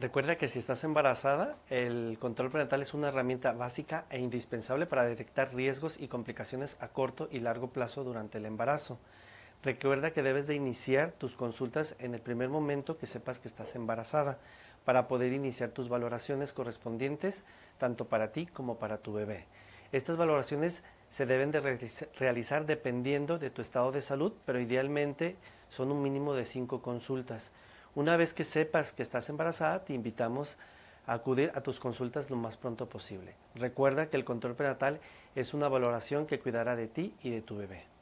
Recuerda que si estás embarazada, el control prenatal es una herramienta básica e indispensable para detectar riesgos y complicaciones a corto y largo plazo durante el embarazo. Recuerda que debes de iniciar tus consultas en el primer momento que sepas que estás embarazada para poder iniciar tus valoraciones correspondientes tanto para ti como para tu bebé. Estas valoraciones se deben de realizar dependiendo de tu estado de salud, pero idealmente son un mínimo de cinco consultas. Una vez que sepas que estás embarazada, te invitamos a acudir a tus consultas lo más pronto posible. Recuerda que el control prenatal es una valoración que cuidará de ti y de tu bebé.